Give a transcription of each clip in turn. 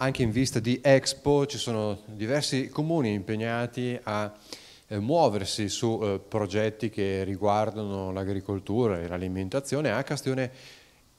anche in vista di Expo ci sono diversi comuni impegnati a eh, muoversi su eh, progetti che riguardano l'agricoltura e l'alimentazione. A Castione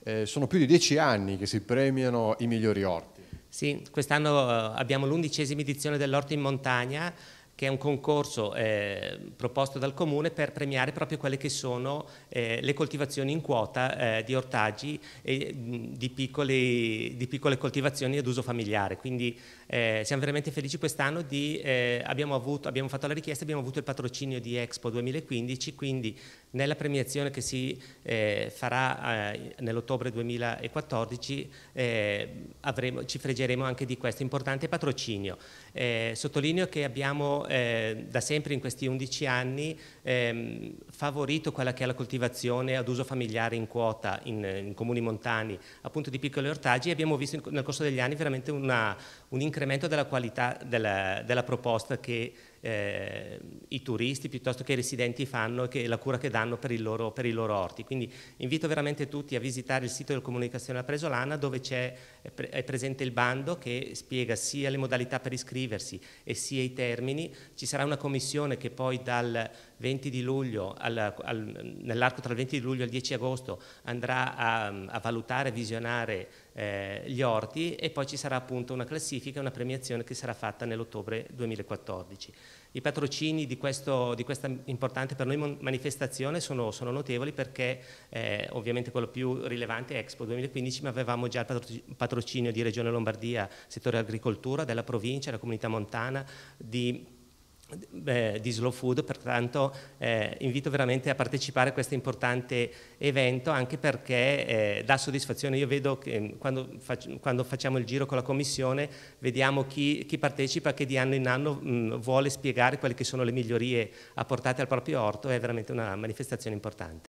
eh, sono più di dieci anni che si premiano i migliori orti. Sì, quest'anno eh, abbiamo l'undicesima edizione dell'orto in montagna che è un concorso eh, proposto dal Comune per premiare proprio quelle che sono eh, le coltivazioni in quota eh, di ortaggi e di, piccoli, di, piccole coltivazioni ad uso familiare. Quindi eh, siamo veramente felici quest'anno di, eh, abbiamo, avuto, abbiamo fatto la richiesta, abbiamo avuto il patrocinio di Expo 2015, quindi nella premiazione che si eh, farà nell'ottobre 2014 avremo, ci fregeremo anche di questo importante patrocinio. sottolineo che abbiamo eh, da sempre in questi 11 anni ehm, favorito quella che è la coltivazione ad uso familiare in quota in, in comuni montani, appunto di piccoli ortaggi e abbiamo visto nel corso degli anni veramente una, un incremento della qualità della, della proposta che eh, i turisti piuttosto che i residenti fanno e la cura che danno per i, loro, per i, loro, orti. Quindi invito veramente tutti a visitare il sito della comunicazione a Presolana dove è, è presente il bando che spiega sia le modalità per iscriversi e sia i termini. Ci sarà una commissione che poi dal 20 di luglio, nell'arco tra il 20 di luglio e il 10 agosto, andrà a, a valutare, visionare eh, gli orti e poi ci sarà appunto una classifica, una premiazione che sarà fatta nell'ottobre 2014. I patrocini di, questo, di, questa importante per noi manifestazione sono, sono notevoli perché eh, ovviamente quello più rilevante è Expo 2015 ma avevamo già il patrocinio di Regione Lombardia, settore agricoltura, della provincia, della comunità montana, di eh, di Slow Food, pertanto eh, invito veramente a partecipare a questo importante evento anche perché eh, dà soddisfazione, io vedo che mm, quando, fac quando, facciamo il giro con la commissione vediamo chi, chi partecipa che di anno in anno mh, mm, vuole spiegare quelle che sono le migliorie apportate al proprio orto, è veramente una manifestazione importante.